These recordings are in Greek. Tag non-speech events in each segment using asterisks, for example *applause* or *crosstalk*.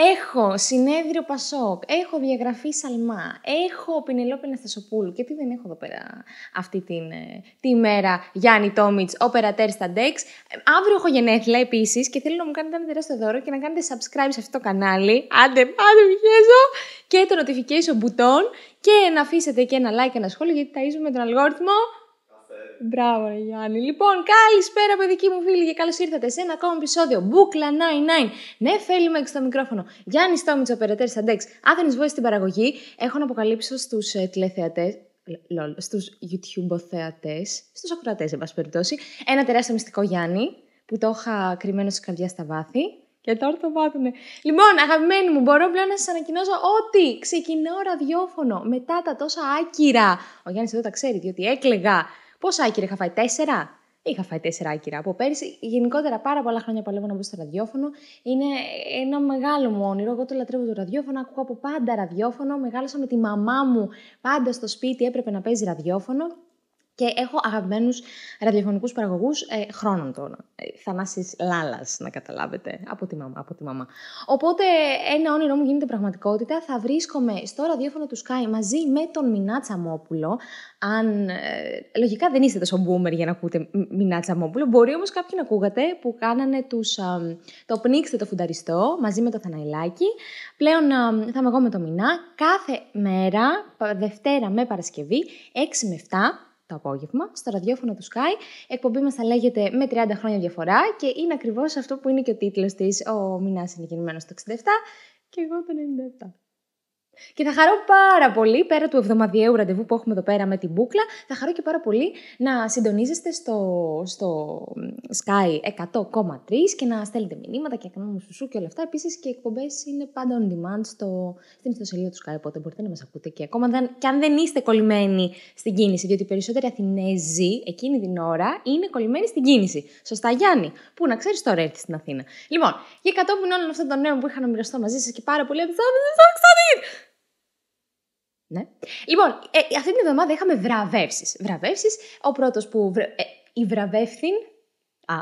Έχω συνέδριο Πασόκ, έχω διαγραφή Σαλμά, έχω Πινελόπη Ναστασοπούλου Και τι δεν έχω εδώ πέρα αυτή την, ε, τη μέρα Γιάννη Τόμιτ, Οπερατέρ στα Ντέξ. Αύριο έχω γενέθλια επίσης και θέλω να μου κάνετε ένα τεράστιο δώρο και να κάνετε subscribe σε αυτό το κανάλι. Άντε, πάτε, πιέζω! Και το notification button και να αφήσετε και ένα like, ένα σχόλιο γιατί ταΐζουμε τον αλγόριθμο. Μπράβο, Γιάννη. Λοιπόν, καλησπέρα, παιδική μου φίλη, και καλώς ήρθατε σε ένα ακόμα επεισόδιο Μπούκλα 99. Ναι, θέλει Μέγκ στο μικρόφωνο. Γιάννη Στόμιτσο, περαιτέρω αντέξ. Άθενη Voice στην παραγωγή. Έχω να αποκαλύψω στους ε, τηλεθεατές. Λολ, στου YouTube θεατέ, στους ακροατές, εν πάση περιπτώσει, ένα τεράστιο μυστικό Γιάννη που το είχα κρυμμένο στη καρδιάς στα βάθη. Και τώρα το πάθουνε. Λοιπόν, αγαπημένοι μου, μπορώ πλέον να σας ανακοινώσω ότι ξεκινάω ραδιόφωνο μετά τα τόσα άκυρα. Ο Γιάννης εδώ τα ξέρει, διότι έκλεγα Πόσα άκυρα είχα φάει, τέσσερα. Είχα φάει τέσσερα άκυρα από πέρσι. Γενικότερα, πάρα πολλά χρόνια παλεύω να μπω στο ραδιόφωνο. Είναι ένα μεγάλο μου όνειρο. Εγώ το λατρεύω το ραδιόφωνο. Ακούω από πάντα ραδιόφωνο. Μεγάλωσα με τη μαμά μου πάντα στο σπίτι. Έπρεπε να παίζει ραδιόφωνο. Και έχω αγαπημένους ραδιοφωνικούς παραγωγούς ε, χρόνων τώρα. Ε, Λάλας, να καταλάβετε, από τη, μαμά, από τη μαμά. Οπότε ένα όνειρό μου γίνεται πραγματικότητα. Θα βρίσκομαι στο ραδιόφωνο του Sky μαζί με τον Μινά Τσαμόπουλο. Αν. Ε, λογικά δεν είστε τόσο boomer για να ακούτε Μινά Τσαμόπουλο. Μπορεί όμως κάποιοι να ακούγατε που κάνανε τους, το πνίξτε το φουνταριστό μαζί με το Θαναϊλάκι. Πλέον θα είμαι εγώ με το Μινά κάθε μέρα, Δευτέρα με Παρασκευή, 6 με 7 το απόγευμα στο ραδιόφωνο του Sky. εκπομπή μας θα λέγεται Με 30 χρόνια διαφορά και είναι ακριβώς αυτό που είναι και ο τίτλος της. Ο Μινάς είναι γεννημένος το 67 και εγώ το 97. Και θα χαρώ πάρα πολύ, πέρα του εβδομαδιαίου ραντεβού που έχουμε εδώ πέρα με την Μπούκλα, θα χαρώ και πάρα πολύ να συντονίζεστε στο, στο Sky 100,3 και να στέλνετε μηνύματα και μου σου και όλα αυτά. Επίσης και οι εκπομπές είναι πάντα on demand στο, στην ιστοσελίδα του Sky, οπότε μπορείτε να μας ακούτε και ακόμα δεν, και αν δεν είστε κολλημένοι στην κίνηση, διότι οι περισσότεροι Αθηνέζοι εκείνη την ώρα είναι κολλημένοι στην κίνηση. Σωστά, Γιάννη, που να ξέρεις τώρα έρθεις στην Αθήνα. Λοιπόν, και κατόπιν όλων αυτών των νέων που είχα να μοιραστώ μαζί σας και πάρα πολύ ναι. Λοιπόν, ε, αυτή την εβδομάδα είχαμε βραβεύσεις. Βραβεύσεις, ο πρώτος που... Ε, η βραβεύθην... Α. *laughs*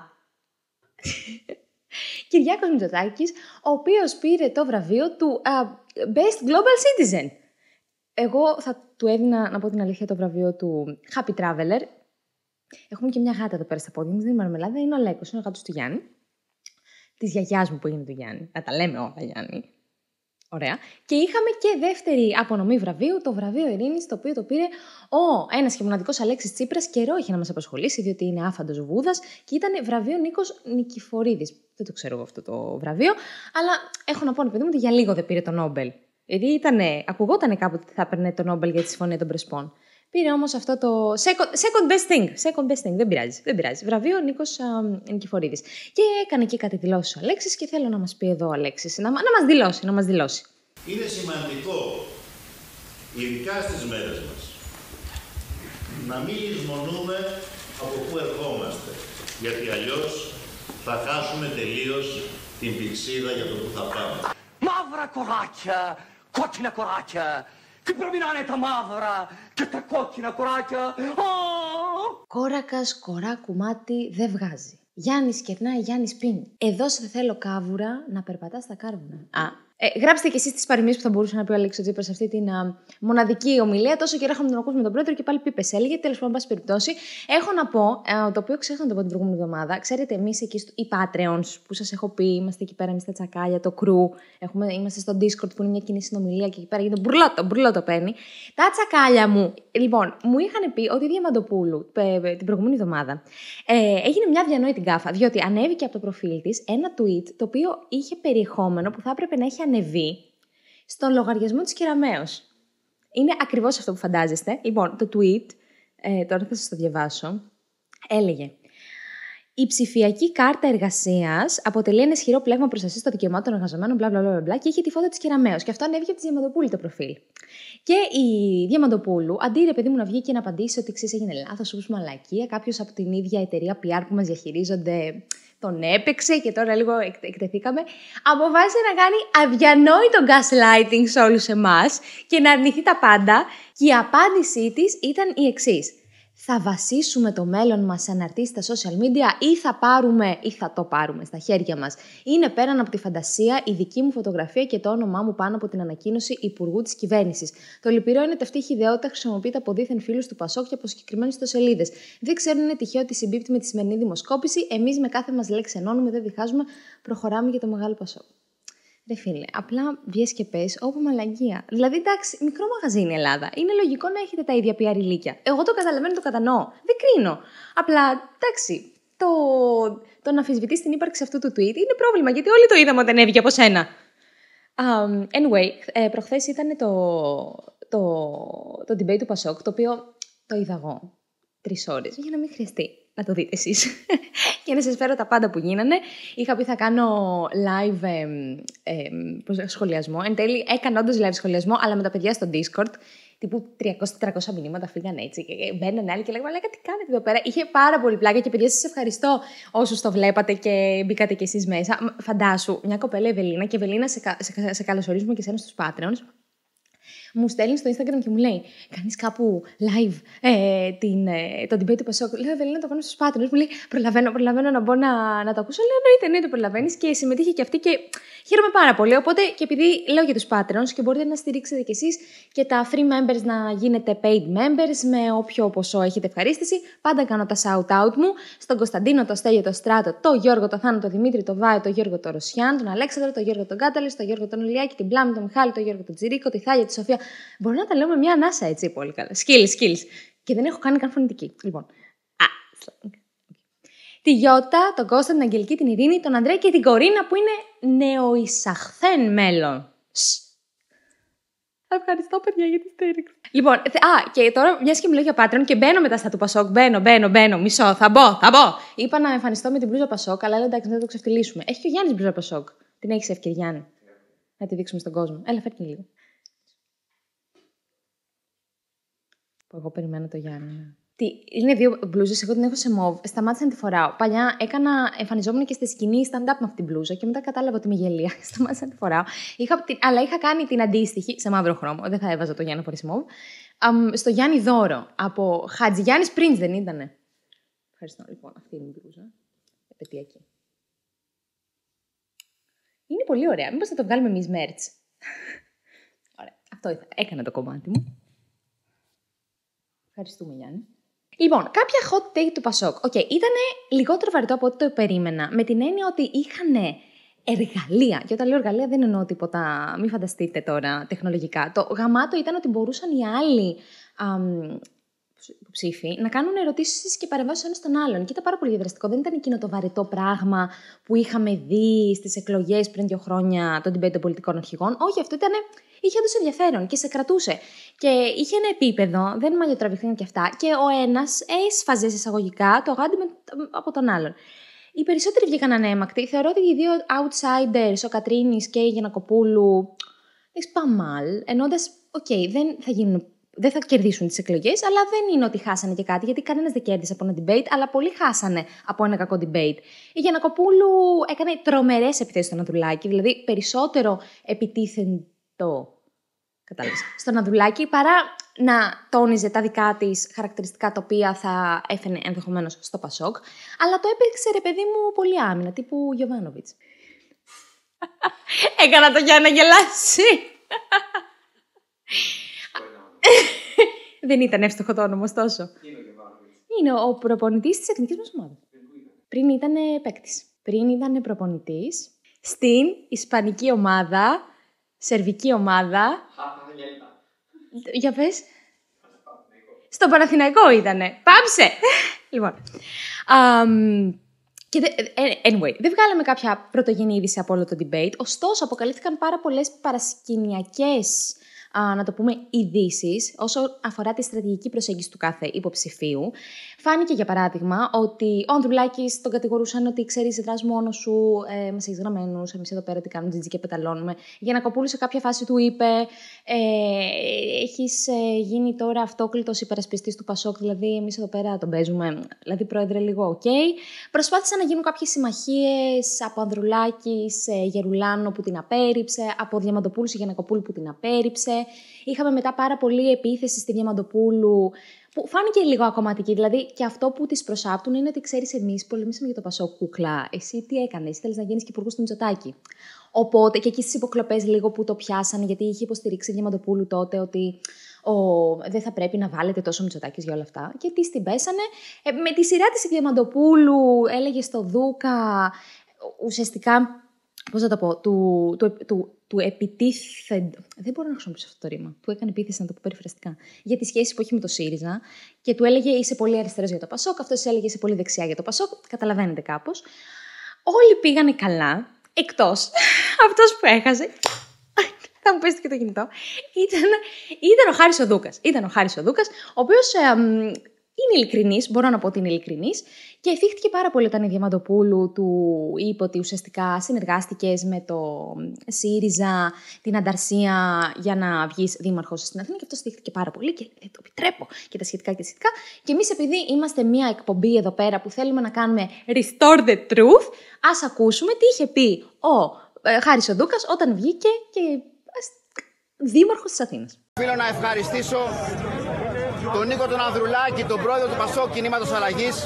Κυριάκος Μητσοτάκης, ο οποίος πήρε το βραβείο του Best Global Citizen. Εγώ θα του έδινα, να πω την αλήθεια, το βραβείο του Happy Traveler. Έχουμε και μια γάτα εδώ πέρα στα πόδια μου, δεν είναι μαρμελάδα, είναι ο Λέκος, είναι ο γάτος του Γιάννη. Της γιαγιάς μου που έγινε του Γιάννη. Να τα λέμε όλα, Γιάννη. Ωραία. Και είχαμε και δεύτερη απονομή βραβείου, το βραβείο Ειρήνης, το οποίο το πήρε ο ένας και μοναδικό Αλέξης Τσίπρας. Καιρό είχε να μας απασχολήσει, διότι είναι άφαντος βούδας και ήταν βραβείο Νίκος Νικηφορίδης. Δεν το ξέρω εγώ αυτό το βραβείο, αλλά έχω να πω, παιδί μου, ότι για λίγο δεν πήρε το Νόμπελ. Γιατί ακουγόταν κάποτε ότι θα έπαιρνε το Νόμπελ για τη Συμφωνία των Πρεσπών. Πήρε όμως αυτό το. Second, second best thing. Second best thing. Δεν πειράζει. Δεν πειράζει. Βραβείο Νίκο Νικηφορίδης. Και έκανε και κάτι δηλώσεις ο Αλέξης και θέλω να μας πει εδώ ο Αλέξης. Να, να μας δηλώσει, να μας δηλώσει. Είναι σημαντικό, ειδικά στις μέρες μας, να μην λησμονούμε από πού ερχόμαστε. Γιατί αλλιώς θα χάσουμε τελείως την πηξίδα για το που θα πάμε. Μαύρα κοράκια, κόκκινα κοράκια, τι πρέπει να είναι τα μαύρα και τα κόκκινα κοράκια. Κόρακα, κοράκου μάτι δεν βγάζει. Γιάννης κερνάει, Γιάννης πίνει. Εδώ σε θέλω κάβουρα να περπατάς στα κάρβουνα. Α, ε, γράψτε και εσείς τις παροιμίες που θα μπορούσε να πει ο Αλέξο Τζίπρα σε αυτή την α, μοναδική ομιλία. Τόσο καιρό είχαμε τον ακούσουμε τον πρόεδρο και πάλι πήπε έλεγε. Τέλος πάντων, πάση περιπτώσει, έχω να πω, α, ε, το οποίο ξέχασα να το πω την προηγούμενη εβδομάδα. Ξέρετε, εμείς εκεί, στο, οι Patreons που σας έχω πει, είμαστε εκεί πέρα εμείς τα τσακάλια, το κρου. Έχουμε, είμαστε στο Discord που είναι μια κοινή συνομιλία και εκεί πέρα γίνεται μπουρλότο, μπουρλότο παίρνει. Τα τσακάλια μου, λοιπόν, μου είχαν πει ότι η Διαμαντοπούλου την προηγούμενη εβδομάδα ε, έγινε μια διανόητη γκάφα, διότι ανέβηκε από το προφίλ της ένα tweet το οποίο είχε περιεχόμενο που θα έπρεπε να έχει ανεβεί στον λογαριασμό της Κεραμέως. Είναι ακριβώς αυτό που φαντάζεστε. Λοιπόν, το tweet, ε, τώρα θα σας το διαβάσω, έλεγε η ψηφιακή κάρτα εργασίας αποτελεί ένα ισχυρό πλέγμα προστασίας των δικαιωμάτων των εργαζομένων, bla bla bla και έχει τη φώτα της Κεραμαίο. Και αυτό ανέβηκε από τη Διαμαντοπούλη το προφίλ. Και η Διαμαντοπούλου, αντί ρε παιδί μου να βγει και να απαντήσει ότι εξή έγινε λάθος, όπως μαλακία, κάποιος από την ίδια εταιρεία PR που μας διαχειρίζονται τον έπαιξε και τώρα λίγο εκτεθήκαμε, αποφάσισε να κάνει αδιανόητο gaslighting σε όλους εμάς και να αρνηθεί τα πάντα και η απάντησή της ήταν η εξής θα βασίσουμε το μέλλον μας σε αναρτήσεις στα social media ή θα πάρουμε ή θα το πάρουμε στα χέρια μας. Είναι πέραν από τη φαντασία η δική μου φωτογραφία και το όνομά μου πάνω από την ανακοίνωση Υπουργού της Κυβέρνησης. Το λυπηρό είναι ότι αυτή η ιδεότητα χρησιμοποιείται από δίθεν φίλους του Πασόκ και από συγκεκριμένες ιστοσελίδες. Δεν ξέρουν είναι τυχαίο ότι συμπίπτει με τη σημερινή δημοσκόπηση. Εμείς με κάθε μας λέξη ενώνουμε, δεν διχάζουμε, προχωράμε για το μεγάλο Πασόκ. Ρε φίλε, απλά βγες και πες όπου μαλαγία. Δηλαδή, εντάξει, μικρό μαγαζί είναι η Ελλάδα. Είναι λογικό να έχετε τα ίδια πια ρηλίκια. Εγώ το καταλαβαίνω, το κατανοώ. Δεν κρίνω. Απλά, εντάξει, το, το να αφισβητείς την ύπαρξη αυτού του tweet είναι πρόβλημα, γιατί όλοι το είδαμε όταν έβγαινε από σένα. Um, anyway, ε, προχθές ήταν το, το, το debate του Πασόκ, το οποίο το είδα εγώ τρεις ώρες, για να μην χρειαστεί να το δείτε εσείς και *laughs* να σας φέρω τα πάντα που γίνανε. Είχα πει θα κάνω live σχολιασμό. Εν τέλει έκανα όντως live σχολιασμό, αλλά με τα παιδιά στο Discord. Τύπου 300-400 μηνύματα φύγανε έτσι. Και μπαίνανε άλλοι και λέγανε Αλλά τι κάνετε εδώ πέρα. Είχε πάρα πολύ πλάκα και παιδιά, σας ευχαριστώ όσους το βλέπατε και μπήκατε κι εσείς μέσα. Φαντάσου, μια κοπέλα Ευελίνα και Ευελίνα σε, σε, καλωσορίζουμε και σένα στους Patreons μου στέλνει στο Instagram και μου λέει: Κάνεις κάπου live ε, την, ε, το debate του Πασόκ. Λέω: να το κάνω στους πάτρες. Μου λέει: Προλαβαίνω, προλαβαίνω να μπω να, να το ακούσω. Λέω: Εννοείται, ναι, το προλαβαίνεις και συμμετείχε και αυτή και χαίρομαι πάρα πολύ. Οπότε και επειδή λέω για τους πάτρες και μπορείτε να στηρίξετε κι εσείς και τα free members να γίνετε paid members με όποιο ποσό έχετε ευχαρίστηση. Πάντα κάνω τα shout out μου στον Κωνσταντίνο, τον Στέλιο, το Στράτο, το Γιώργο, το Θάνο, το Δημήτρη, το Βάιο, το Γιώργο, τον Ρωσιάν, τον Αλέξανδρο, τον Γιώργο, τον Κάταλης, τον Γιώργο, τον Ιλιάκη, την Πλάμη, τον Μιχάλη, το Γιώργο, τον Τζιρίκο, τη Σοφία, Μπορεί να τα λέω με μια ανάσα έτσι πολύ καλά. Skills, skills. Και δεν έχω κάνει καν φωνητική. Λοιπόν. Α, τη Γιώτα, τον Κώστα, την Αγγελική, την Ειρήνη, τον Ανδρέα και την Κορίνα που είναι νεοεισαχθέν μέλλον. Ευχαριστώ, παιδιά, για τη στήριξη. Λοιπόν, α, και τώρα μιας και μιλάω για Patreon και μπαίνω μετά στα του Πασόκ. Μπαίνω, μπαίνω, μπαίνω, μισό, θα μπω, θα μπω. Είπα να εμφανιστώ με την μπλούζα Πασόκ, αλλά λέω εντάξει, δεν το ξεφτυλίσουμε. Έχει και ο Γιάννης μπλούζα Πασόκ. Την έχεις ευκαιρία, Να τη δείξουμε στον κόσμο. Έλα, φέρνει λίγο. εγώ περιμένω το Γιάννη. Ναι. Τι, είναι δύο μπλούζες. Εγώ την έχω σε μοβ. Σταμάτησα να τη φοράω. Παλιά έκανα, εμφανιζόμουν και στη σκηνή stand-up με αυτή την μπλούζα και μετά κατάλαβα ότι είμαι γελία. *laughs* Σταμάτησα να τη φοράω. Είχα, αλλά είχα κάνει την αντίστοιχη σε μαύρο χρώμα. Δεν θα έβαζα το Γιάννη χωρίς μοβ. στο Γιάννη Δώρο. Από Χατζιάννη Πριντ δεν ήτανε. Ευχαριστώ. Λοιπόν, αυτή είναι η μπλούζα. Επαιτειακή. Είναι πολύ ωραία. Μήπως θα το βγάλουμε εμείς μέρτ. *laughs* Ωραία. Αυτό ήθελα. Έκανα το κομμάτι μου. Ευχαριστούμε, Γιάννη. Λοιπόν, κάποια hot take του Πασόκ. Οκ, ήταν λιγότερο βαρετό από ό,τι το περίμενα, με την έννοια ότι είχαν εργαλεία. Και όταν λέω εργαλεία δεν εννοώ τίποτα, μην φανταστείτε τώρα τεχνολογικά. Το γαμάτο ήταν ότι μπορούσαν οι άλλοι υποψήφοι να κάνουν ερωτήσεις και παρεμβάσεις ένα στον άλλον. Και ήταν πάρα πολύ διαδραστικό. Δεν ήταν εκείνο το βαρετό πράγμα που είχαμε δει στις εκλογές πριν δύο χρόνια των debate των πολιτικών αρχηγών. Όχι, αυτό ήταν. Είχε όντως ενδιαφέρον και σε κρατούσε. Και είχε ένα επίπεδο, δεν μαλλιοτραβηθούν και αυτά. Και ο ένας έσφαζε εισαγωγικά το με, από τον άλλον. Οι περισσότεροι βγήκαν ανέμακτοι. Θεωρώ ότι οι δύο outsiders, ο Κατρίνης και η Γιανακοπούλου, παμάλ, ενώντας, οκ, okay, δεν θα γίνουν δεν θα κερδίσουν τις εκλογές, αλλά δεν είναι ότι χάσανε και κάτι, γιατί κανένας δεν κέρδισε από ένα debate, αλλά πολλοί χάσανε από ένα κακό debate. Η Γιανακοπούλου έκανε τρομερές επιθέσεις στον Ανδρουλάκη, δηλαδή περισσότερο επιτίθεντο. Κατάλαβες. Στον Ανδρουλάκη, παρά να τόνιζε τα δικά της χαρακτηριστικά τα οποία θα έφαινε ενδεχομένως στο Πασόκ, αλλά το έπαιξε ρε παιδί μου πολύ άμυνα, τύπου Γιωβάνοβιτ. *laughs* Έκανα το για να γελάσει. Δεν ήταν εύστοχο το όνομα, ωστόσο. Είναι ο προπονητής της εθνικής μας ομάδας. Πριν ήταν παίκτης. Πριν ήταν προπονητής στην Ισπανική ομάδα, Σερβική ομάδα. Για πες. Στο Παναθηναϊκό ήτανε. Πάψε! *laughs* λοιπόν. Um, και ε, anyway, δεν βγάλαμε κάποια πρωτογενή είδηση από όλο το debate, ωστόσο αποκαλύφθηκαν πάρα πολλές παρασκηνιακές να το πούμε, ειδήσεις όσο αφορά τη στρατηγική προσέγγιση του κάθε υποψηφίου. Φάνηκε, για παράδειγμα, ότι ο Ανδρουλάκης τον κατηγορούσαν ότι ξέρεις, ζητά μόνος σου, ε, μα έχει γραμμένου, εμείς εδώ πέρα τι κάνουμε, τζιτζι και πεταλώνουμε. Για να κοπούλου σε κάποια φάση του είπε, ε, έχεις ε, γίνει τώρα αυτόκλητος υπερασπιστής του Πασόκ, δηλαδή εμείς εδώ πέρα τον παίζουμε. Δηλαδή, πρόεδρε, λίγο, οκ. Okay. Προσπάθησαν να γίνουν κάποιες συμμαχίες από Ανδρουλάκης σε Γερουλάνο που την απέρριψε, από Διαμαντοπούλου σε που την απέρριψε. Είχαμε μετά πάρα πολύ επίθεση στη Διαμαντοπούλου, που φάνηκε λίγο ακοματική. Δηλαδή, και αυτό που τη προσάπτουν είναι ότι ξέρεις, εμείς πολεμήσαμε για το Πασό Κούκλα. Εσύ τι έκανες, ήθελες να γίνεις και υπουργό του Μητσοτάκη. Οπότε και εκεί στι υποκλοπές λίγο που το πιάσαν, γιατί είχε υποστηρίξει η Διαμαντοπούλου τότε ότι ο, δεν θα πρέπει να βάλετε τόσο Μητσοτάκης για όλα αυτά. Και τις την πέσανε. Ε, με τη σειρά της Διαμαντοπούλου έλεγε στο Δούκα ουσιαστικά πώς θα το πω, του, του, Δεν μπορώ να χρησιμοποιήσω αυτό το ρήμα. Του έκανε επίθεση, να το πω περιφραστικά. Για τη σχέση που έχει με το ΣΥΡΙΖΑ και του έλεγε είσαι πολύ αριστερός για το Πασόκ, αυτός έλεγε είσαι πολύ δεξιά για το Πασόκ. Καταλαβαίνετε κάπως. Όλοι πήγανε καλά, εκτός *laughs* αυτός που έχασε. Θα μου πέσει και το κινητό. Ήταν, ήταν ο Χάρης ο Δούκα. Ήταν ο Χάρης ο Δούκα, ο οποίος είναι ειλικρινής, μπορώ να πω ότι είναι ειλικρινής. Και θύχτηκε πάρα πολύ όταν η Διαμαντοπούλου του είπε ότι ουσιαστικά συνεργάστηκες με το ΣΥΡΙΖΑ, την Ανταρσία, για να βγεις δήμαρχος στην Αθήνα. Και αυτό θύχτηκε πάρα πολύ και δεν το επιτρέπω και τα σχετικά και τα σχετικά. Και εμείς, επειδή είμαστε μια εκπομπή εδώ πέρα που θέλουμε να κάνουμε Restore the Truth, ας ακούσουμε τι είχε πει ο ε, Χάρης ο Δούκας, όταν βγήκε και δήμαρχος της Αθήνας. Θέλω να ευχαριστήσω τον Νίκο τον Ανδρουλάκη, τον πρόεδρο του Πασό Κινήματος Αλλαγής.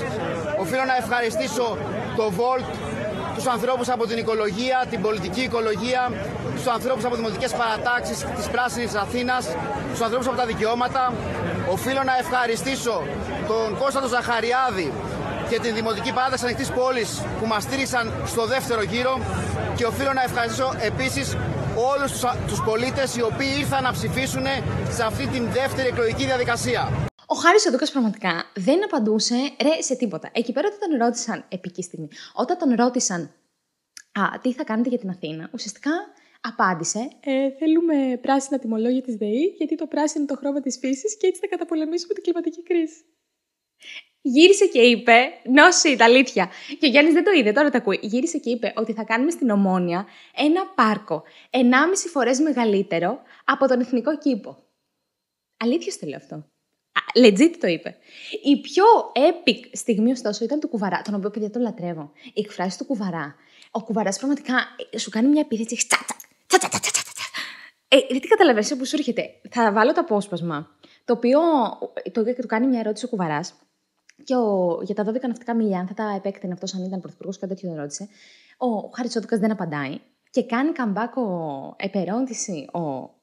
Οφείλω να ευχαριστήσω το ΒΟΛΤ, τους ανθρώπους από την οικολογία, την πολιτική οικολογία, τους ανθρώπους από δημοτικές παρατάξεις της Πράσινης Αθήνας, τους ανθρώπους από τα δικαιώματα. Οφείλω να ευχαριστήσω τον Κώστατο Ζαχαριάδη, και την Δημοτική Παράταξη Ανοιχτής Πόλης που μας στήριξαν στο δεύτερο γύρο. Και οφείλω να ευχαριστήσω επίσης όλους τους, τους πολίτες οι οποίοι ήρθαν να ψηφίσουν σε αυτή την δεύτερη εκλογική διαδικασία. Ο Χάρης Οδούκα πραγματικά δεν απαντούσε ρε σε τίποτα. Εκεί πέρα όταν τον ρώτησαν, επική στιγμή, όταν τον ρώτησαν Α, τι θα κάνετε για την Αθήνα, ουσιαστικά απάντησε ε, Θέλουμε πράσινα τιμολόγια της ΔΕΗ, γιατί το πράσινο είναι το χρώμα της φύσης και έτσι θα καταπολεμήσουμε την κλιματική κρίση. Γύρισε και είπε, νόση τα αλήθεια. Και ο Γιάννης δεν το είδε, τώρα το ακούει. Γύρισε και είπε ότι θα κάνουμε στην Ομόνια ένα πάρκο 1,5 φορές μεγαλύτερο από τον εθνικό κήπο. Αλήθεια το λέω αυτό. Legit το είπε. Η πιο epic στιγμή, ωστόσο, ήταν του Κουβαρά, τον οποίο παιδιά τον λατρεύω. Η εκφράση του Κουβαρά. Ο Κουβαράς πραγματικά ε, σου κάνει μια επίθεση. Ε, δεν την καταλαβαίνει που σου έρχεται. Θα βάλω το απόσπασμα. Το οποίο ε, το, του κάνει μια ερώτηση ο Κουβαράς και για τα 12 ναυτικά μίλια, αν θα τα επέκτενε αυτός, αν ήταν πρωθυπουργός, κάτι τέτοιο ρώτησε. Ο Χάρης δεν απαντάει. Και κάνει καμπάκο επερώτηση ο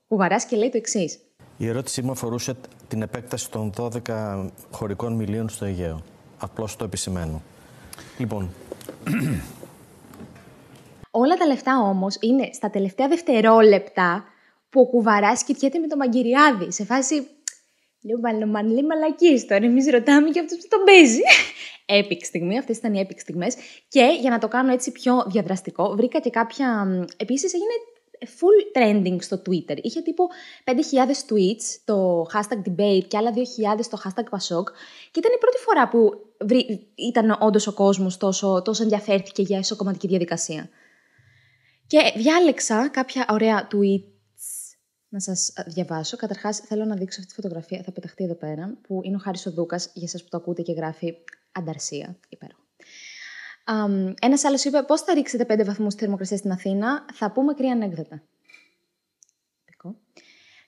Κουβαράς και λέει το εξής. Η ερώτησή μου αφορούσε την επέκταση των 12 χωρικών μιλίων στο Αιγαίο. Απλώς το επισημαίνω. Λοιπόν. *clears throat* Όλα τα λεφτά όμως είναι στα τελευταία δευτερόλεπτα που ο Κουβαράς κοιτιέται με το Μαγκυριάδη. Σε φάση Λέω, μάλλον μαλακής τώρα. Εμείς ρωτάμε και αυτός που τον παίζει. Έπικ στιγμή, αυτές ήταν οι έπικ στιγμές. Και για να το κάνω έτσι πιο διαδραστικό, βρήκα και κάποια. Επίσης έγινε full trending στο Twitter. Είχε τύπου 5.000 tweets το hashtag debate και άλλα 2.000 το hashtag pasok. Και ήταν η πρώτη φορά που ήταν όντως ο κόσμος τόσο, τόσο ενδιαφέρθηκε για ισοκομματική διαδικασία. Και διάλεξα κάποια ωραία tweet να σας ε, διαβάσω. Καταρχάς, θέλω να δείξω αυτή τη φωτογραφία. Θα πεταχτεί εδώ πέρα, που είναι ο Χάρης ο Δούκας, για εσά που το ακούτε και γράφει Ανταρσία. Υπέροχο. Um, Ένας άλλος είπε: Πώς θα ρίξετε 5 βαθμούς θερμοκρασίας στην Αθήνα, θα πούμε κρύα ανέκδοτα.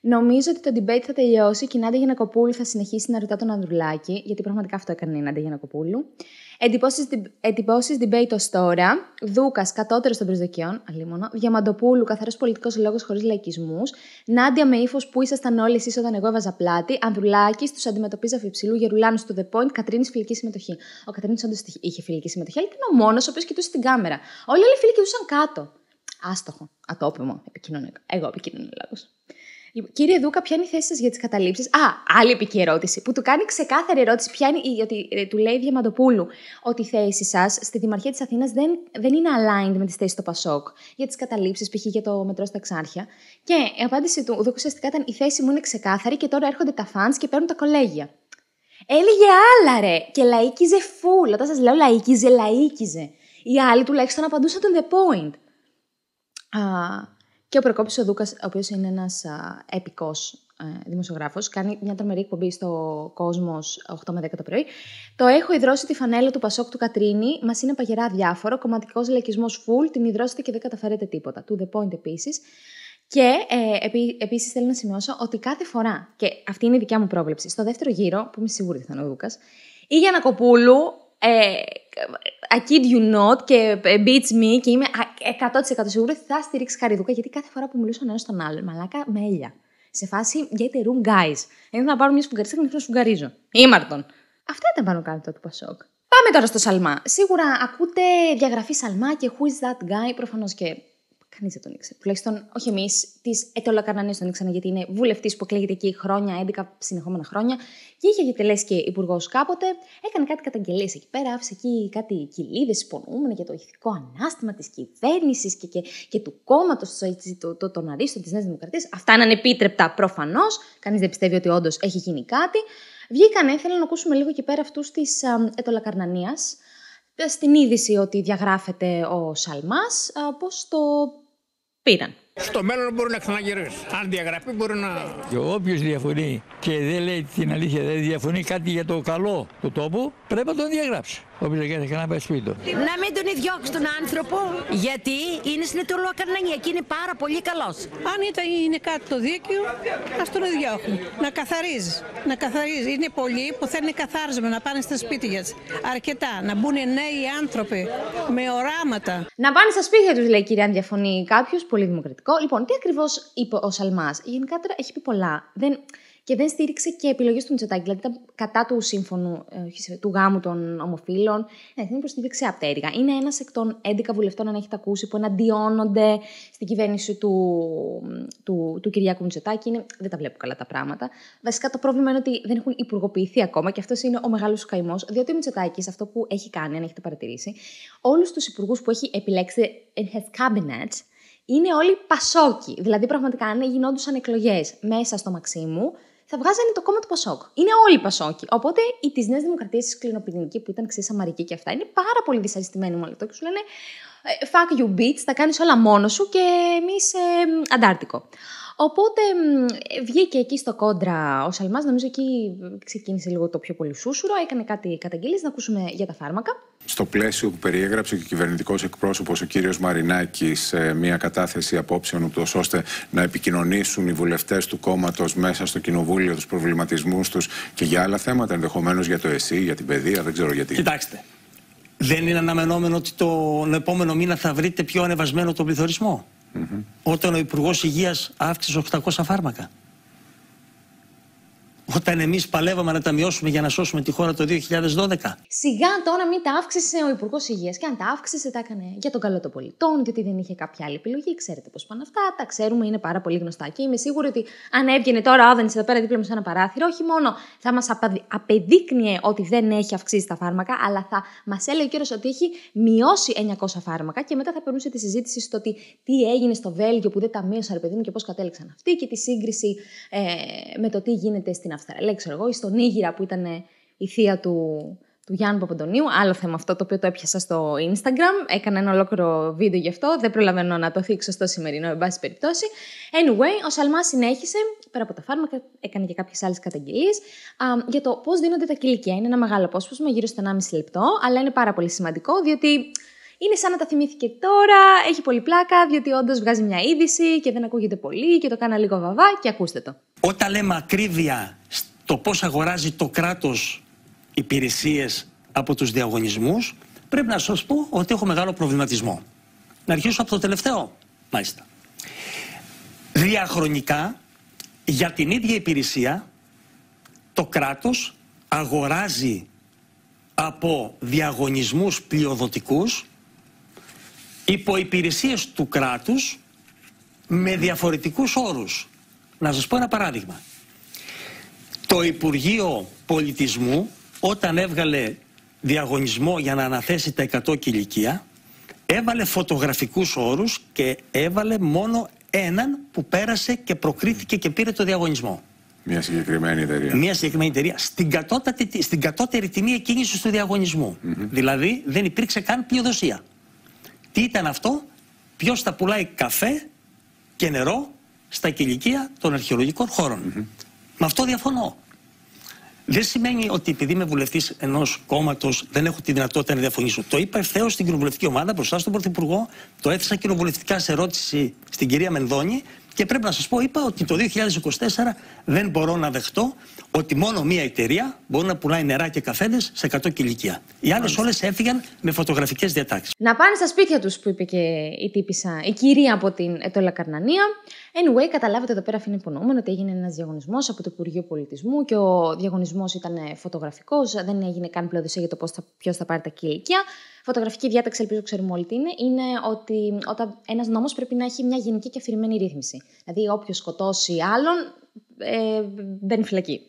Νομίζω ότι το debate θα τελειώσει και η Νάντα Γιανακοπούλου θα συνεχίσει να ρωτά τον Ανδρουλάκη, γιατί πραγματικά αυτό έκανε η Νάντα Γιανακοπούλου. Εντυπώσεις debate ως τώρα. Δούκας, κατώτερος των προσδοκιών. αλλήμονο. Διαμαντοπούλου, καθαρός πολιτικός λόγος χωρίς λαϊκισμούς. Νάντια με ύφος που ήσασταν όλοι εσείς όταν εγώ έβαζα πλάτη. Ανδρουλάκη, τους αντιμετωπίζα αφιψηλού γερουλάνου του The Point. Κατρίνης φιλική συμμετοχή. Ο Κατρίνης όντως είχε φιλική συμμετοχή, αλλά ήταν ο μόνος ο οποίος κοιτούσε την κάμερα. Όλοι οι φίλοι κοιτούσαν κάτω. Άστοχο. Ατόπιμο. Επικοινωνικό. Εγώ λόγο. Κύριε Δούκα, ποια είναι η θέση σας για τις καταλήψεις. Α, άλλη επική ερώτηση που του κάνει ξεκάθαρη ερώτηση. Ποια είναι, γιατί ε, του λέει η Διαμαντοπούλου ότι η θέση σας στη Δημαρχία της Αθήνας δεν, δεν είναι aligned με τις θέσεις του Πασόκ για τις καταλήψεις, π.χ. για το μετρό στα Ξάρχια. Και η απάντηση του Δούκα ουσιαστικά ήταν η θέση μου είναι ξεκάθαρη και τώρα έρχονται τα φαντ και παίρνουν τα κολέγια. Έλεγε άλλα ρε και λαϊκίζε φουλ. Όταν σας λέω λαϊκίζε, λαϊκίζε. Οι άλλοι τουλάχιστον απαντούσαν τον the point. Α, και ο Προκόπης ο Δούκας, ο οποίος είναι ένας επικός ε, δημοσιογράφος, κάνει μια τρομερή εκπομπή στο Κόσμος 8 με 10 το πρωί. Το έχω ιδρώσει τη φανέλα του Πασόκ του Κατρίνη, μας είναι παγερά διάφορο, κομματικός λαϊκισμός φουλ, την ιδρώσετε και δεν καταφέρετε τίποτα. To The Point επίσης. Και ε, επί, επίσης θέλω να σημειώσω ότι κάθε φορά, και αυτή είναι η δικιά μου πρόβλεψη, στο δεύτερο γύρο, που είμαι σίγουρη ότι θα είναι ο Δούκας, η Γιανακοπούλου ε, I kid you not και ε, beats me και είμαι 100% σίγουρη θα στηρίξει Χαριδούκα, γιατί κάθε φορά που μιλούσαν ένα στον άλλον, μαλάκα με έλια. Σε φάση get a room, guys. Δεν θα πάρω μια σφουγγαρίστα και να σφουγγαρίζω. Ήμαρτον. Αυτά ήταν πάνω κάτω του Πασόκ. Πάμε τώρα στο Σαλμά. Σίγουρα ακούτε διαγραφή Σαλμά και Who is that guy, προφανώς και Κανείς δεν τον ήξερε. Τουλάχιστον όχι εμείς. Τη Ετωλακαρνανή τον ήξεραν, γιατί είναι βουλευτής που εκλέγεται εκεί χρόνια, 11 συνεχόμενα χρόνια. Και είχε διατελέσει και υπουργός κάποτε. Έκανε κάτι καταγγελίες εκεί πέρα. Άφησε εκεί κάτι κοιλίδε υπονοούμενα για το ηθικό ανάστημα της κυβέρνησης και, και, και, του κόμματος το, το, των αρίστων της Νέας Δημοκρατίας. Αυτά είναι ανεπίτρεπτα προφανώς. Κανείς δεν πιστεύει ότι όντως έχει γίνει κάτι. Βγήκαν, ήθελα να ακούσουμε λίγο και πέρα αυτούς της Ετωλακαρνανία στην είδηση ότι διαγράφεται ο Σαλμάς, πως το Sweden Στο μέλλον μπορεί να ξαναγυρίσει. Αν διαγραφεί μπορεί να... Όποιος διαφωνεί και δεν λέει την αλήθεια, δεν διαφωνεί κάτι για το καλό του τόπου, πρέπει να τον διαγράψει. Όποιο δεν κάνει κανένα πάει σπίτι Να μην τον διώξει τον άνθρωπο, γιατί είναι στην ετουλοκαρνανία και είναι πάρα πολύ καλός. Αν ήταν, είναι κάτι το δίκαιο, ας τον διώχνουν. Να καθαρίζει. Να καθαρίζει. Είναι πολλοί που θέλουν καθάρισμα να πάνε στα σπίτια τους. Αρκετά. Να μπουν νέοι άνθρωποι με οράματα. Να πάνε στα σπίτια τους, λέει κυρία, αν διαφωνεί κάποιος, πολύ δημοκρατικός. Λοιπόν, τι ακριβώς είπε ο Σαλμάς. Γενικά τώρα έχει πει πολλά. Δεν... Και δεν στήριξε και επιλογές του Μητσοτάκη. Δηλαδή ήταν κατά του σύμφωνου ε, του γάμου των ομοφύλων. Ναι, είναι προ τη δεξιά πτέρυγα. Είναι ένας εκ των 11 βουλευτών, αν έχετε ακούσει, που εναντιώνονται στην κυβέρνηση του, του, του, του Κυριάκου Μητσοτάκη. Είναι, δεν τα βλέπω καλά τα πράγματα. Βασικά το πρόβλημα είναι ότι δεν έχουν υπουργοποιηθεί ακόμα και αυτός είναι ο μεγάλος καημός. Διότι ο Μητσοτάκης, αυτό που έχει κάνει, αν έχετε παρατηρήσει, όλους τους υπουργούς που έχει επιλέξει in his cabinet, είναι όλοι πασόκοι. Δηλαδή, πραγματικά, αν γινόντουσαν εκλογές μέσα στο Μαξίμου, θα βγάζανε το κόμμα του Πασόκ. Είναι όλοι Πασόκοι. Οπότε οι της Νέας Δημοκρατίας τη Κλινοπυρηνική που ήταν ξύσα μαρική και αυτά είναι πάρα πολύ δυσαρεστημένοι με αυτό και σου λένε ε, Fuck you bitch, θα κάνεις όλα μόνος σου και εμείς ε, αντάρτικο. Οπότε βγήκε εκεί στο κόντρα ο Σαλμάς. νομίζω εκεί ξεκίνησε λίγο το πιο πολύ σούσουρο, έκανε κάτι καταγγελίες να ακούσουμε για τα φάρμακα. Στο πλαίσιο που περιέγραψε και ο κυβερνητικός εκπρόσωπος, ο κύριος Μαρινάκης, ε, μια κατάθεση απόψεων, ούτως ώστε να επικοινωνήσουν οι βουλευτές του κόμματος μέσα στο κοινοβούλιο τους προβληματισμούς τους και για άλλα θέματα, ενδεχομένως για το ΕΣΥ, για την παιδεία, δεν ξέρω γιατί. Κοιτάξτε. Δεν είναι αναμενόμενο ότι τον επόμενο μήνα θα βρείτε πιο ανεβασμένο τον πληθωρισμό. Όταν ο Υπουργός Υγείας αύξησε 800 φάρμακα όταν εμείς παλεύαμε να τα μειώσουμε για να σώσουμε τη χώρα το 2012. Σιγά τώρα μην τα αύξησε ο Υπουργός Υγείας. Και αν τα αύξησε, τα έκανε για τον καλό των πολιτών, γιατί δεν είχε κάποια άλλη επιλογή. Ξέρετε πώς πάνε αυτά. Τα ξέρουμε, είναι πάρα πολύ γνωστά. Και είμαι σίγουρη ότι αν έβγαινε τώρα ο Άδενη εδώ πέρα δίπλα μου σε ένα παράθυρο, όχι μόνο θα μας απεδείκνυε ότι δεν έχει αυξήσει τα φάρμακα, αλλά θα μας έλεγε ο κύριος ότι έχει μειώσει 900 φάρμακα και μετά θα περνούσε τη συζήτηση στο ότι τι έγινε στο Βέλγιο που δεν τα μείωσαν, παιδί και πώς κατέληξαν αυτοί και τη σύγκριση ε, με το τι γίνεται στην Αυστραλία, ξέρω εγώ, ή στον Ήγυρα που ήταν η θεία του, του Γιάννου Παπαντονίου. Άλλο θέμα αυτό το οποίο το έπιασα στο Instagram. Έκανα ένα ολόκληρο βίντεο γι' αυτό. Δεν προλαβαίνω να το θίξω στο σημερινό, εν πάση περιπτώσει. Anyway, ο Σαλμάς συνέχισε, πέρα από τα φάρμακα, έκανε και κάποιες άλλες καταγγελίες για το πώς δίνονται τα κηλικία. Είναι ένα μεγάλο απόσπασμα, γύρω στο 1,5 λεπτό, αλλά είναι πάρα πολύ σημαντικό διότι. Είναι σαν να τα θυμήθηκε τώρα, έχει πολύ πλάκα, διότι όντως βγάζει μια είδηση και δεν ακούγεται πολύ και το κάνα λίγο βαβά και ακούστε το. Όταν λέμε ακρίβεια το πώς αγοράζει το κράτος υπηρεσίες από τους διαγωνισμούς, πρέπει να σας πω ότι έχω μεγάλο προβληματισμό. Να αρχίσω από το τελευταίο, μάλιστα. Διαχρονικά, για την ίδια υπηρεσία, το κράτος αγοράζει από διαγωνισμούς πλειοδοτικούς υπό υπηρεσίες του κράτους με διαφορετικούς όρους. Να σας πω ένα παράδειγμα. Το Υπουργείο Πολιτισμού όταν έβγαλε διαγωνισμό για να αναθέσει τα 100 κηλικία έβαλε φωτογραφικούς όρους και έβαλε μόνο έναν που πέρασε και προκρίθηκε και πήρε το διαγωνισμό. Μια συγκεκριμένη εταιρεία. Μια συγκεκριμένη εταιρεία στην, στην κατώτερη τιμή εκκίνησης του διαγωνισμού. Δηλαδή δεν υπήρξε καν πλειοδοσία. Τι ήταν αυτό, ποιος θα πουλάει καφέ και νερό στα κηλικία των αρχαιολογικών χώρων. Με αυτό διαφωνώ. Δεν σημαίνει ότι επειδή είμαι βουλευτής ενός κόμματος δεν έχω τη δυνατότητα να διαφωνήσω. Το είπα ευθέως στην κοινοβουλευτική ομάδα μπροστά στον Πρωθυπουργό, το έθεσα κοινοβουλευτικά σε ερώτηση στην κυρία Μενδώνη και πρέπει να σας πω, είπα ότι το 2024 δεν μπορώ να δεχτώ ότι μόνο μία εταιρεία μπορεί να πουλάει νερά και καφέδε σε 100 κηλικία. Οι άλλες όλες έφυγαν με φωτογραφικές διατάξεις. Να πάνε στα σπίτια τους, που είπε και η τύπησα, η κυρία από την Ετώλα Καρνανία. Anyway, καταλάβετε, εδώ πέρα αφήνει υπονοούμενο ότι έγινε ένας διαγωνισμός από το Υπουργείο Πολιτισμού και ο διαγωνισμός ήταν φωτογραφικός. Δεν έγινε καν πλειοδοσία για το ποιος θα πάρει τα κυλικία. Φωτογραφική διάταξη, ελπίζω ξέρουμε όλοι τι είναι, είναι ότι όταν ένας νόμος πρέπει να έχει μια γενική και αφηρημένη ρύθμιση. Δηλαδή, όποιος σκοτώσει άλλον ε, μπαίνει φυλακή.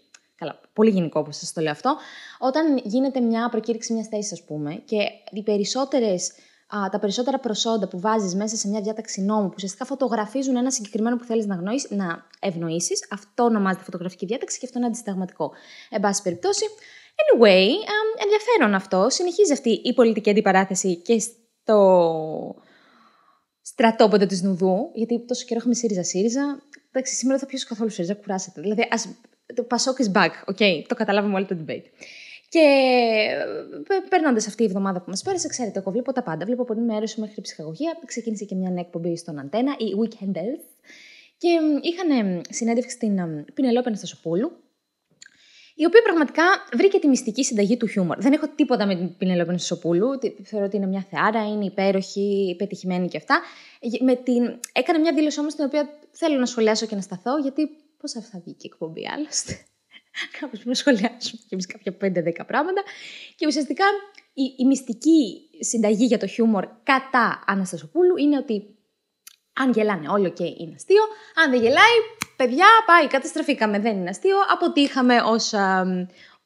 Καλά, πολύ γενικό όπως σας το λέω αυτό. Όταν γίνεται μια προκήρυξη μιας θέσης, ας πούμε, και οι περισσότερες τα περισσότερα προσόντα που βάζεις μέσα σε μια διάταξη νόμου που ουσιαστικά φωτογραφίζουν ένα συγκεκριμένο που θέλεις να, να ευνοήσεις, αυτό ονομάζεται φωτογραφική διάταξη και αυτό είναι αντισταγματικό. Εν πάση περιπτώσει, anyway, ενδιαφέρον αυτό. Συνεχίζει αυτή η πολιτική αντιπαράθεση και στο στρατόπεδο της Νουδού, γιατί τόσο καιρό είχαμε ΣΥΡΙΖΑ-ΣΥΡΙΖΑ. Εντάξει, σήμερα θα πιω καθόλου ΣΥΡΙΖΑ, κουράσατε. Δηλαδή, ας το Πασόκ is back, okay, το καταλάβαμε όλοι το debate. Και ε, περνώντας αυτή η εβδομάδα που μας πέρασε, ξέρετε, εγώ βλέπω τα πάντα. Βλέπω από την σου μέχρι ψυχαγωγία. Ξεκίνησε και μια νέα εκπομπή στον Αντένα, η Weekend Health. Και ε, είχαν ε, συνέντευξη στην Πινελόπη Αναστασοπούλου, η οποία πραγματικά βρήκε τη μυστική συνταγή του χιούμορ. Δεν έχω τίποτα με την Πινελόπη Αναστασοπούλου. Θεωρώ ότι είναι μια θεάρα, είναι υπέροχη, πετυχημένη και αυτά. Με την... Έκανε μια δήλωση όμως την οποία θέλω να σχολιάσω και να σταθώ, γιατί Πώς θα βγήκε πω θα βγει η εκπομπή άλλωστε. *laughs* Κάπως να σχολιάσουμε και εμείς κάποια 5-10 πράγματα. Και ουσιαστικά η, μυστική συνταγή για το χιούμορ κατά Αναστασοπούλου είναι ότι αν γελάνε όλο και είναι αστείο, αν δεν γελάει, παιδιά, πάει, καταστραφήκαμε, δεν είναι αστείο, αποτύχαμε ως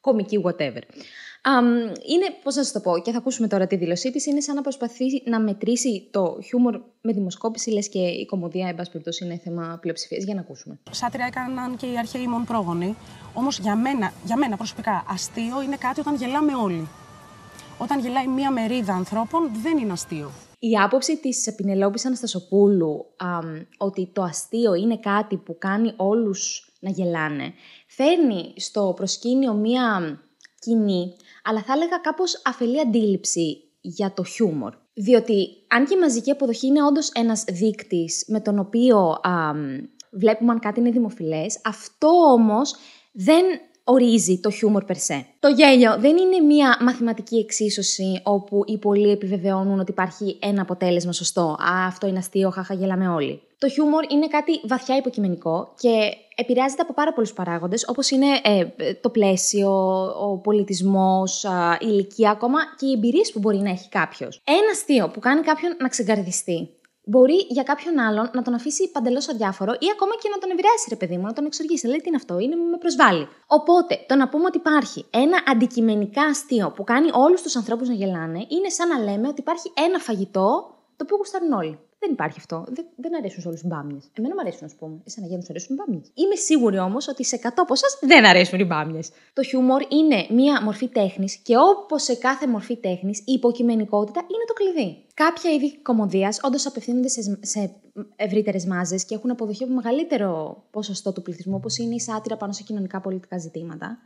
κομική whatever είναι, πώς να σα το πω, και θα ακούσουμε τώρα τη δήλωσή της, είναι σαν να προσπαθεί να μετρήσει το χιούμορ με δημοσκόπηση, λες και η κομμωδία, εν περιπτώσει, είναι θέμα πλειοψηφίας. Για να ακούσουμε. Σάτρια έκαναν και οι αρχαίοι μου πρόγονοι. Όμως για μένα, για μένα προσωπικά, αστείο είναι κάτι όταν γελάμε όλοι. Όταν γελάει μία μερίδα ανθρώπων, δεν είναι αστείο. Η άποψη της Πινελόπης Αναστασοπούλου ότι το αστείο είναι κάτι που κάνει όλους να γελάνε, φέρνει στο προσκήνιο μία κοινή αλλά θα έλεγα κάπως αφελή αντίληψη για το χιούμορ. Διότι αν και η μαζική αποδοχή είναι όντως ένας δείκτης με τον οποίο α, βλέπουμε αν κάτι είναι δημοφιλές. αυτό όμως δεν ορίζει το χιούμορ περσέ. Το γέλιο δεν είναι μία μαθηματική εξίσωση όπου οι πολλοί επιβεβαιώνουν ότι υπάρχει ένα αποτέλεσμα σωστό. Α, αυτό είναι αστείο, χαχα, γελάμε όλοι. Το χιούμορ είναι κάτι βαθιά υποκειμενικό και επηρεάζεται από πάρα πολλούς παράγοντες, όπως είναι ε, το πλαίσιο, ο πολιτισμός, η ηλικία ακόμα και οι εμπειρίες που μπορεί να έχει κάποιος. Ένα αστείο που κάνει κάποιον να ξεκαρδιστεί μπορεί για κάποιον άλλον να τον αφήσει παντελώς αδιάφορο ή ακόμα και να τον επηρεάσει, ρε παιδί μου, να τον εξοργήσει. Λέει τι είναι αυτό, είναι με προσβάλλει. Οπότε, το να πούμε ότι υπάρχει ένα αντικειμενικά αστείο που κάνει όλους τους ανθρώπους να γελάνε είναι σαν να λέμε ότι υπάρχει ένα φαγητό το οποίο γουστάρουν όλοι. Δεν υπάρχει αυτό. Δεν, δεν αρέσουν σε όλους οι μπάμιες. Εμένα μου αρέσουν, ας πούμε. Είσαι για να γίνουν αρέσουν οι μπάμιες. Είμαι σίγουρη όμως ότι σε 100 από εσάς δεν αρέσουν οι μπάμιες. Το χιούμορ είναι μία μορφή τέχνης και όπως σε κάθε μορφή τέχνης, η υποκειμενικότητα είναι το κλειδί. Κάποια είδη κομμωδίας όντως απευθύνονται σε, σε ευρύτερες μάζες και έχουν αποδοχή από μεγαλύτερο ποσοστό του πληθυσμού, όπως είναι η σάτυρα πάνω σε κοινωνικά πολιτικά ζητήματα.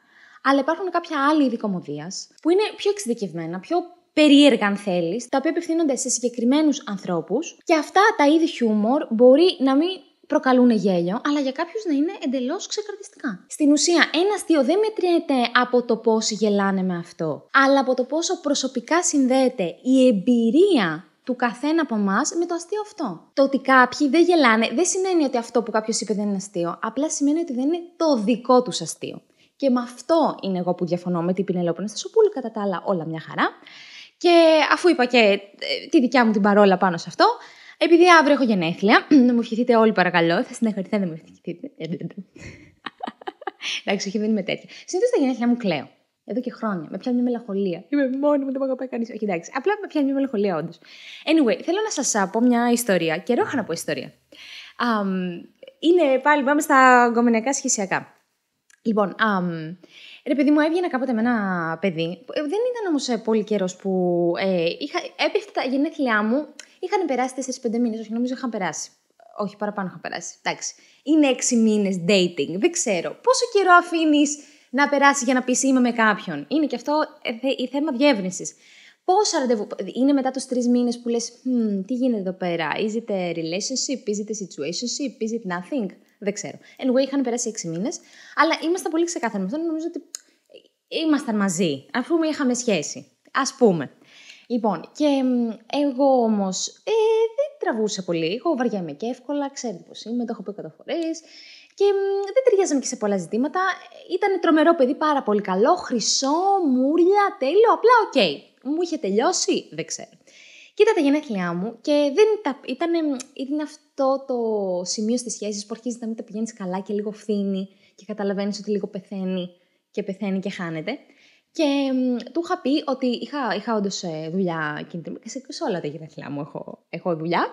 Αλλά υπάρχουν κάποια άλλη είδη κομμωδίας που είναι πιο εξειδικευμένα, πιο περίεργα, αν θέλεις, τα οποία απευθύνονται σε συγκεκριμένους ανθρώπους και αυτά τα είδη χιούμορ μπορεί να μην προκαλούν γέλιο, αλλά για κάποιους να είναι εντελώς ξεκρατιστικά. Στην ουσία, ένας αστείο δεν μετριέται από το πόσοι γελάνε με αυτό, αλλά από το πόσο προσωπικά συνδέεται η εμπειρία του καθένα από εμάς με το αστείο αυτό. Το ότι κάποιοι δεν γελάνε δεν σημαίνει ότι αυτό που κάποιος είπε δεν είναι αστείο, απλά σημαίνει ότι δεν είναι το δικό τους αστείο. Και με αυτό είναι εγώ που διαφωνώ με την Πινελόπινη Στασοπούλου, κατά τα άλλα όλα μια χαρά. Και αφού είπα και ε, τη δικιά μου την παρόλα πάνω σε αυτό, επειδή αύριο έχω γενέθλια, *clears throat* να μου ευχηθείτε όλοι παρακαλώ, θα συνεχωριστώ να μου ευχηθείτε. *laughs* Εντάξει, όχι, δεν είμαι τέτοια. Συνήθως τα γενέθλια μου κλαίω. Εδώ και χρόνια. Με πιάνει μια μελαγχολία. Είμαι μόνη μου, δεν με αγαπάει κανείς. Όχι, εντάξει. Απλά με πιάνει μια μελαγχολία, όντως. Anyway, θέλω να σας πω μια ιστορία. Καιρό είχα να πω ιστορία. είναι πάλι, πάμε στα γκομενικά σχεσιακά. Λοιπόν, Ρε παιδί μου, έβγαινα κάποτε με ένα παιδί. Ε, δεν ήταν όμως ε, πολύ καιρός που. Ε, είχα, έπεφτε τα γενέθλιά μου. Είχαν περάσει 4-5 μήνες, όχι νομίζω είχαν περάσει. Όχι, παραπάνω είχαν περάσει. Εντάξει. Είναι 6 μήνες dating. Δεν ξέρω. Πόσο καιρό αφήνεις να περάσεις για να πεις είμαι με κάποιον. Είναι και αυτό ε, η θέμα διεύρυνση. Πόσα ραντεβού. Είναι μετά τους τρεις μήνες που λες, τι γίνεται εδώ πέρα. Is it a relationship, is it a situationship, is it nothing. Δεν ξέρω. Anyway, είχαν περάσει έξι μήνες, αλλά ήμασταν πολύ ξεκάθαροι με αυτό. Νομίζω ότι ήμασταν μαζί, αφού είχαμε σχέση. Ας πούμε. Λοιπόν, και εγώ όμως ε, δεν τραβούσα πολύ. Εγώ βαριάμαι και εύκολα, ξέρετε πώς είμαι, το έχω πει εκατό φορές. Και δεν ταιριάζαμε και σε πολλά ζητήματα. Ήταν τρομερό παιδί, πάρα πολύ καλό, χρυσό, μουρλια, τέλειο. Απλά οκ. Okay. Μου είχε τελειώσει, δεν ξέρω. Κοίτα τα γενέθλιά μου και δεν τα... ήταν, αυτό το σημείο στη σχέση που αρχίζεις να μην τα πηγαίνεις καλά και λίγο φθήνει και καταλαβαίνεις ότι λίγο πεθαίνει και πεθαίνει και χάνεται. Και μ, του είχα πει ότι είχα, είχα όντως ε, δουλειά εκείνη την Σε όλα τα γυναίκα μου έχω, έχω δουλειά.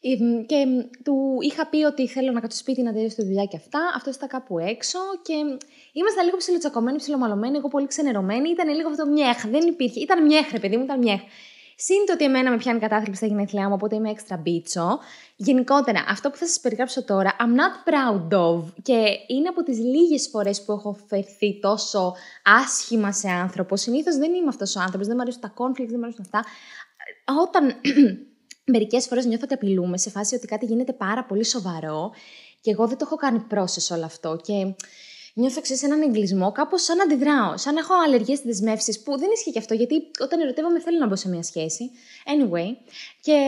Ε, και του είχα πει ότι θέλω να κάτσω σπίτι να τελειώσω τη δουλειά και αυτά. Αυτό ήταν κάπου έξω και ήμασταν λίγο ψιλοτσακωμένοι, ψιλομαλωμένοι. Εγώ πολύ ξενερωμένη. Ήταν λίγο αυτό μιέχ. Δεν υπήρχε. Ήταν μιέχ, ρε παιδί μου, ήταν μιέχ. Σύντο ότι εμένα με πιάνει κατάθλιψη στα γενέθλιά μου, οπότε είμαι έξτρα μπίτσο. Γενικότερα, αυτό που θα σας περιγράψω τώρα, I'm not proud of και είναι από τις λίγες φορές που έχω φερθεί τόσο άσχημα σε άνθρωπο. Συνήθως δεν είμαι αυτός ο άνθρωπος, δεν μου αρέσουν τα conflict, δεν μου αρέσουν αυτά. Όταν *clears throat* μερικές φορές νιώθω ότι απειλούμε σε φάση ότι κάτι γίνεται πάρα πολύ σοβαρό και εγώ δεν το έχω κάνει πρόσεσο όλο αυτό. Και νιώθω ξέρεις, έναν εγκλισμό, κάπως σαν να αντιδράω. Σαν να έχω αλλεργίες στις δεσμεύσεις, που δεν ισχύει και αυτό, γιατί όταν ερωτεύομαι θέλω να μπω σε μια σχέση. Anyway, και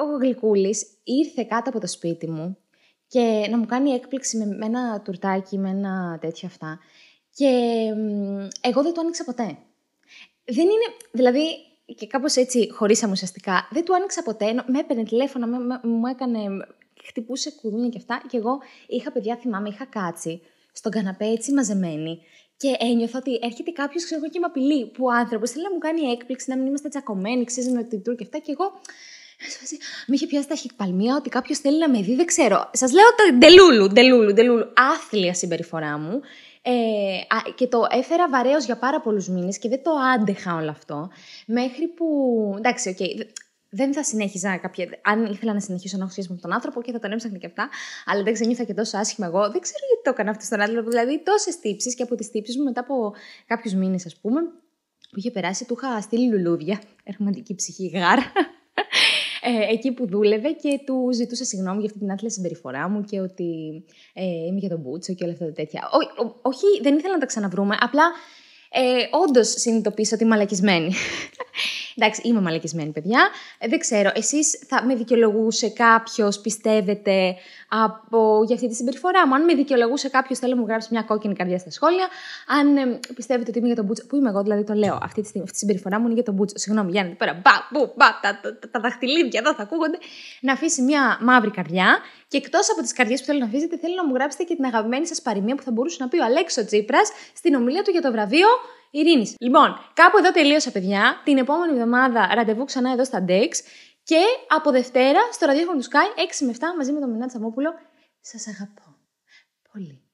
ο Γλυκούλης ήρθε κάτω από το σπίτι μου και να μου κάνει έκπληξη με ένα τουρτάκι, με ένα τέτοιο αυτά. Και εγώ δεν το άνοιξα ποτέ. Δεν είναι, δηλαδή, και κάπως έτσι χωρίσαμε ουσιαστικά. Δεν του άνοιξα ποτέ. Με έπαιρνε τηλέφωνα, μου έκανε. χτυπούσε κουδούνια και αυτά. Και εγώ είχα παιδιά, θυμάμαι, είχα κάτσει στον καναπέ έτσι μαζεμένοι και ένιωθα ότι έρχεται κάποιος ξέρω και με απειλεί. Που ο άνθρωπος θέλει να μου κάνει έκπληξη, να μην είμαστε τσακωμένοι, ξέρεις με την και αυτά. Και εγώ. Με είχε πιάσει τα χικπαλμία ότι κάποιος θέλει να με δει, δεν ξέρω. Σας λέω το ντελούλου, ντελούλου, ντελούλου. Άθλια συμπεριφορά μου. Ε, και το έφερα βαρέως για πάρα πολλούς μήνες και δεν το άντεχα όλο αυτό μέχρι που, εντάξει, okay, δεν θα συνέχιζα κάποια. Αν ήθελα να συνεχίσω να έχω σχέση με τον άνθρωπο και θα τον έψαχνα και αυτά, αλλά δεν ξένιωθα και τόσο άσχημα εγώ. Δεν ξέρω γιατί το έκανα αυτό στον άνθρωπο. Δηλαδή, τόσες τύψεις και από τις τύψεις μου μετά από κάποιους μήνες, ας πούμε, που είχε περάσει, του είχα στείλει λουλούδια. Ερχομαντική ψυχή, γάρα. Ε, εκεί που δούλευε και του ζητούσα συγγνώμη για αυτή την άθλια συμπεριφορά μου και ότι ε, είμαι για τον Μπούτσο και όλα αυτά τα τέτοια. Ό, ό, όχι, δεν ήθελα να τα ξαναβρούμε, απλά ε, όντως συνειδητοποίησα ότι είμαι μαλακισμένη. Εντάξει, είμαι μαλακισμένη, παιδιά. Ε, δεν ξέρω, εσείς θα με δικαιολογούσε κάποιος, πιστεύετε, από... για αυτή τη συμπεριφορά μου. Αν με δικαιολογούσε κάποιος, θέλω να μου γράψει μια κόκκινη καρδιά στα σχόλια. Αν ε, πιστεύετε ότι είμαι για τον Μπούτσο. Πού είμαι εγώ, δηλαδή το λέω. Αυτή τη, στιγμή, αυτή τη συμπεριφορά μου είναι για τον Μπούτσο. Συγγνώμη, Γιάννη, πέρα. Μπα, μπου, μπα, τα, τα, τα, δαχτυλίδια εδώ θα ακούγονται. Να αφήσει μια μαύρη καρδιά. Και εκτός από τις καρδιές που θέλω να αφήσετε, θέλω να μου γράψετε και την αγαπημένη σας παροιμία που θα μπορούσε να πει ο Αλέξο Τσίπρας στην ομιλία του για το βραβείο ειρήνης. Λοιπόν, κάπου εδώ τελείωσα, παιδιά. Την επόμενη εβδομάδα ραντεβού ξανά εδώ στα DEX και από Δευτέρα στο ραδιόφωνο του Sky 6 με 7 μαζί με τον Μινά Τσαμόπουλο. Σας αγαπώ. Πολύ.